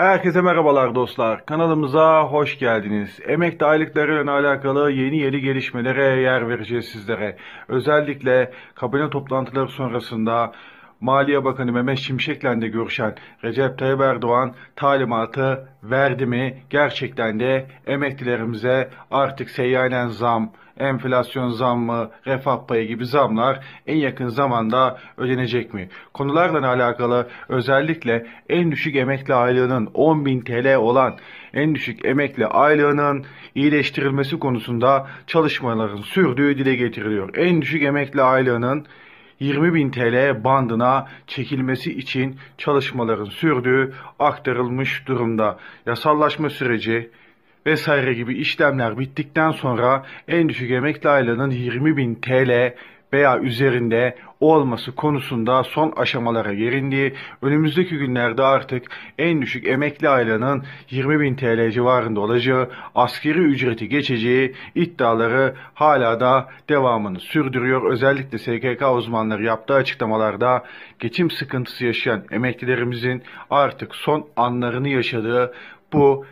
Herkese merhabalar dostlar. Kanalımıza hoş geldiniz. Emekli aylıkları ile alakalı yeni yeni gelişmelere yer vereceğiz sizlere. Özellikle kabine toplantıları sonrasında Maliye Bakanı Mehmet Şimşek'le de görüşen Recep Tayyip Erdoğan talimatı verdi mi? Gerçekten de emeklilerimize artık seyyanen zam, enflasyon zammı, refah payı gibi zamlar en yakın zamanda ödenecek mi? Konularla alakalı özellikle en düşük emekli aylığının 10.000 TL olan en düşük emekli aylığının iyileştirilmesi konusunda çalışmaların sürdüğü dile getiriliyor. En düşük emekli aylığının 20.000 TL bandına çekilmesi için çalışmaların sürdüğü aktarılmış durumda. Yasallaşma süreci vesaire gibi işlemler bittikten sonra en düşük emekli aylığının 20.000 TL veya üzerinde olması konusunda son aşamalara gelindi. Önümüzdeki günlerde artık en düşük emekli aylığının 20.000 TL civarında olacağı, askeri ücreti geçeceği iddiaları hala da devamını sürdürüyor. Özellikle SKK uzmanları yaptığı açıklamalarda geçim sıkıntısı yaşayan emeklilerimizin artık son anlarını yaşadığı bu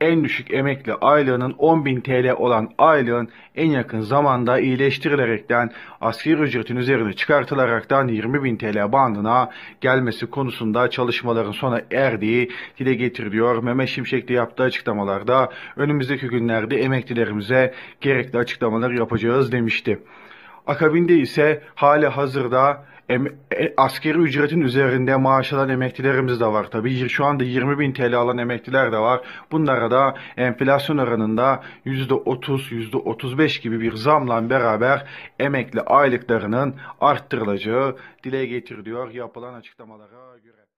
en düşük emekli aylığının 10.000 TL olan aylığın en yakın zamanda iyileştirilerekten asgari ücretin üzerine çıkartılaraktan 20.000 TL bandına gelmesi konusunda çalışmaların sona erdiği dile getiriliyor. Mehmet Şimşek de yaptığı açıklamalarda önümüzdeki günlerde emeklilerimize gerekli açıklamalar yapacağız demişti. Akabinde ise hali hazırda em, e, askeri ücretin üzerinde maaş alan emeklilerimiz de var. Tabii şu anda 20 bin TL alan emekliler de var. Bunlara da enflasyon oranında %30, %35 gibi bir zamla beraber emekli aylıklarının arttırılacağı dile getiriliyor yapılan açıklamalara göre.